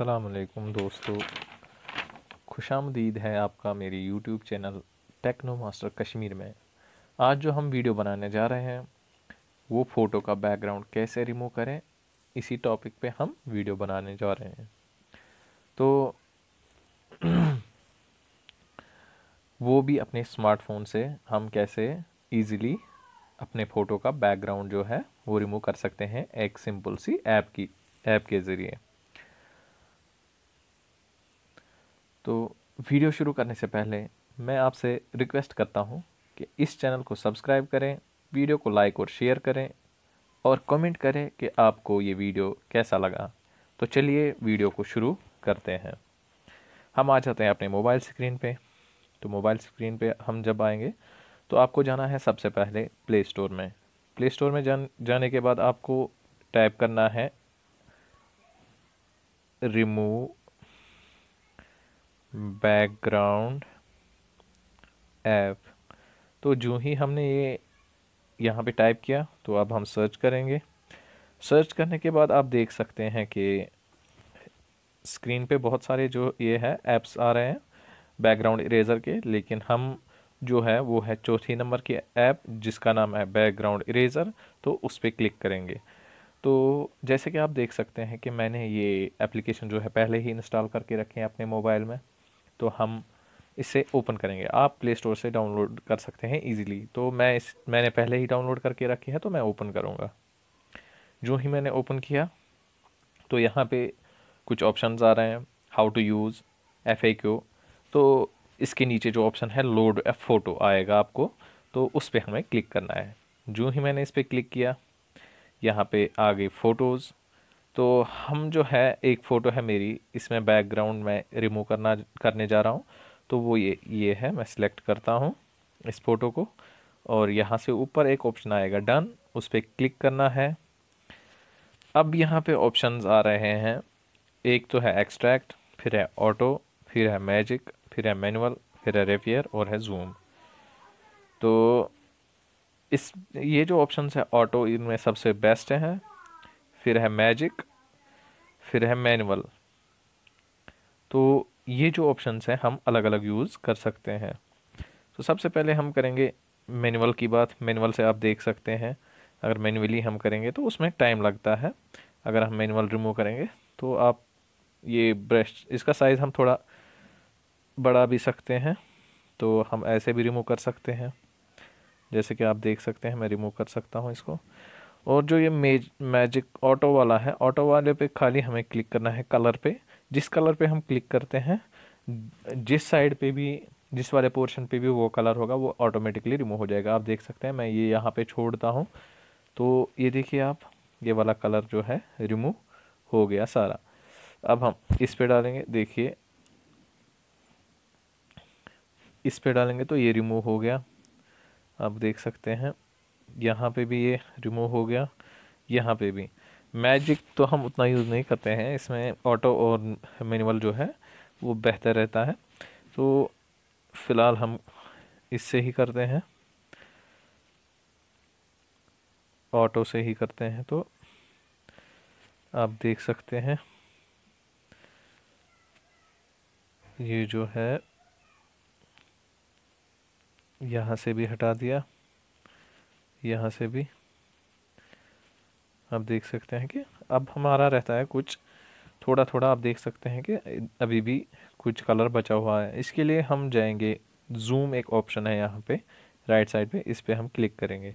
असलकम दोस्तों खुश आमदीद है आपका मेरी YouTube channel Techno Master Kashmir में आज जो हम वीडियो बनाने जा रहे हैं वो फ़ोटो का बैकग्राउंड कैसे रिमूव करें इसी टॉपिक पे हम वीडियो बनाने जा रहे हैं तो वो भी अपने स्मार्टफोन से हम कैसे इजीली अपने फ़ोटो का बैकग्राउंड जो है वो रिमूव कर सकते हैं एक सिंपल सी ऐप की ऐप के ज़रिए तो वीडियो शुरू करने से पहले मैं आपसे रिक्वेस्ट करता हूँ कि इस चैनल को सब्सक्राइब करें वीडियो को लाइक और शेयर करें और कमेंट करें कि आपको ये वीडियो कैसा लगा तो चलिए वीडियो को शुरू करते हैं हम आ जाते हैं अपने मोबाइल स्क्रीन पे तो मोबाइल स्क्रीन पे हम जब आएंगे तो आपको जाना है सबसे पहले प्ले स्टोर में प्ले स्टोर में जान जाने के बाद आपको टाइप करना है रिमूव बैकग्राउंड ऐप तो जो ही हमने ये यहाँ पे टाइप किया तो अब हम सर्च करेंगे सर्च करने के बाद आप देख सकते हैं कि स्क्रीन पे बहुत सारे जो ये है ऐप्स आ रहे हैं बैकग्राउंड इरेज़र के लेकिन हम जो है वो है चौथी नंबर की ऐप जिसका नाम है बैकग्राउंड इरेज़र तो उस पर क्लिक करेंगे तो जैसे कि आप देख सकते हैं कि मैंने ये एप्लीकेशन जो है पहले ही इंस्टॉल करके रखे हैं अपने मोबाइल में तो हम इसे ओपन करेंगे आप प्ले स्टोर से डाउनलोड कर सकते हैं इजीली तो मैं इस मैंने पहले ही डाउनलोड करके रखी है तो मैं ओपन करूँगा जो ही मैंने ओपन किया तो यहाँ पे कुछ ऑप्शंस आ रहे हैं हाउ टू यूज़ एफ तो इसके नीचे जो ऑप्शन है लोड ए फ़ोटो आएगा आपको तो उस पर हमें क्लिक करना है जो ही मैंने इस पर क्लिक किया यहाँ पे आ गई फ़ोटोज़ तो हम जो है एक फ़ोटो है मेरी इसमें बैकग्राउंड मैं रिमूव करना करने जा रहा हूँ तो वो ये ये है मैं सिलेक्ट करता हूँ इस फ़ोटो को और यहाँ से ऊपर एक ऑप्शन आएगा डन उस पर क्लिक करना है अब यहाँ पे ऑप्शंस आ रहे हैं एक तो है एक्सट्रैक्ट फिर है ऑटो फिर है मैजिक फिर है मैनुअल फिर है रेपियर और है जूम तो इस ये जो ऑप्शन है ऑटो इनमें सबसे बेस्ट हैं फिर है मैजिक फिर है मैनुअल तो ये जो ऑप्शंस हैं हम अलग अलग यूज़ कर सकते हैं तो सबसे पहले हम करेंगे मैनुअल की बात मैनुअल से आप देख सकते हैं अगर मैनुअली हम करेंगे तो उसमें टाइम लगता है अगर हम मैनुअल रिमूव करेंगे तो आप ये ब्रश इसका साइज़ हम थोड़ा बढ़ा भी सकते हैं तो हम ऐसे भी रिमूव कर सकते हैं जैसे कि आप देख सकते हैं मैं रिमूव कर सकता हूँ इसको और जो ये मेज मैजिक ऑटो वाला है ऑटो वाले पे खाली हमें क्लिक करना है कलर पे जिस कलर पे हम क्लिक करते हैं जिस साइड पे भी जिस वाले पोर्शन पे भी वो कलर होगा वो ऑटोमेटिकली रिमूव हो जाएगा आप देख सकते हैं मैं ये यहाँ पे छोड़ता हूँ तो ये देखिए आप ये वाला कलर जो है रिमूव हो गया सारा अब हम इस पर डालेंगे देखिए इस पर डालेंगे तो ये रिमूव हो गया आप देख सकते हैं यहाँ पे भी ये रिमूव हो गया यहाँ पे भी मैजिक तो हम उतना यूज़ नहीं करते हैं इसमें ऑटो और मैनुअल जो है वो बेहतर रहता है तो फ़िलहाल हम इससे ही करते हैं ऑटो से ही करते हैं तो आप देख सकते हैं ये जो है यहाँ से भी हटा दिया यहाँ से भी आप देख सकते हैं कि अब हमारा रहता है कुछ थोड़ा थोड़ा आप देख सकते हैं कि अभी भी कुछ कलर बचा हुआ है इसके लिए हम जाएंगे जूम एक ऑप्शन है यहाँ पे राइट साइड पे इस पर हम क्लिक करेंगे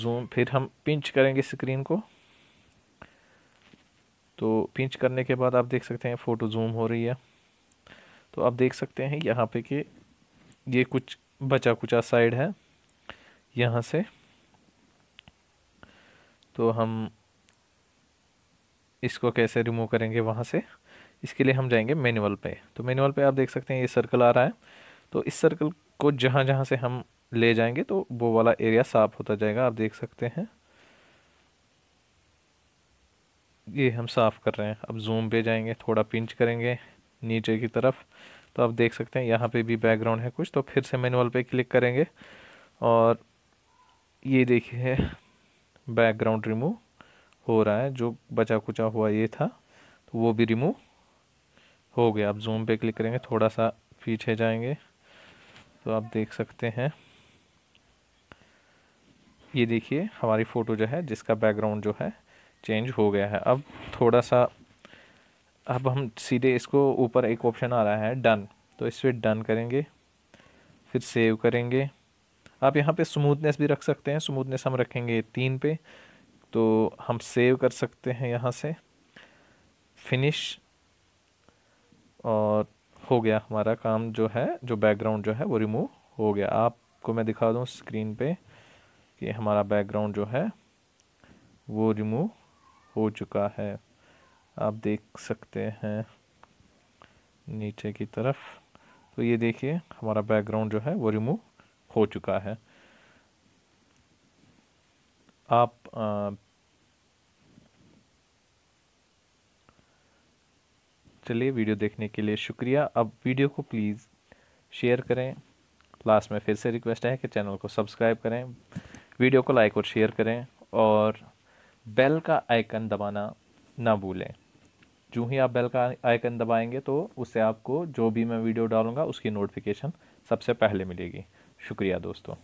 जूम फिर हम पिंच करेंगे स्क्रीन को तो पिंच करने के बाद आप देख सकते हैं फ़ोटो जूम हो रही है तो आप देख सकते हैं यहाँ पे कि ये कुछ बचा कुचा साइड है यहाँ से तो हम इसको कैसे रिमूव करेंगे वहाँ से इसके लिए हम जाएंगे मैनुअल पे तो मैनुअल पे आप देख सकते हैं ये सर्कल आ रहा है तो इस सर्कल को जहाँ जहाँ से हम ले जाएंगे तो वो वाला एरिया साफ होता जाएगा आप देख सकते हैं ये हम साफ़ कर रहे हैं अब जूम पे जाएंगे थोड़ा पिंच करेंगे नीचे की तरफ तो आप देख सकते हैं यहाँ पे भी बैकग्राउंड है कुछ तो फिर से मैनुअल पे क्लिक करेंगे और ये देखिए बैकग्राउंड रिमूव हो रहा है जो बचा कुचा हुआ ये था तो वो भी रिमूव हो गया आप जूम पे क्लिक करेंगे थोड़ा सा पीछे जाएंगे तो आप देख सकते हैं ये देखिए हमारी फ़ोटो जो है जिसका बैकग्राउंड जो है चेंज हो गया है अब थोड़ा सा अब हम सीधे इसको ऊपर एक ऑप्शन आ रहा है डन तो इस पर डन करेंगे फिर सेव करेंगे आप यहाँ पे स्मूथनेस भी रख सकते हैं स्मूथनेस हम रखेंगे तीन पे तो हम सेव कर सकते हैं यहाँ से फिनिश और हो गया हमारा काम जो है जो बैकग्राउंड जो है वो रिमूव हो गया आपको मैं दिखा दूँ स्क्रीन पे कि हमारा बैकग्राउंड जो है वो रिमूव हो चुका है आप देख सकते हैं नीचे की तरफ तो ये देखिए हमारा बैकग्राउंड जो है वो रिमूव हो चुका है आप चलिए वीडियो देखने के लिए शुक्रिया अब वीडियो को प्लीज़ शेयर करें लास्ट में फिर से रिक्वेस्ट है कि चैनल को सब्सक्राइब करें वीडियो को लाइक और शेयर करें और बेल का आइकन दबाना ना भूलें जो ही आप बेल का आइकन दबाएंगे तो उससे आपको जो भी मैं वीडियो डालूँगा उसकी नोटिफिकेशन सबसे पहले मिलेगी शुक्रिया दोस्तों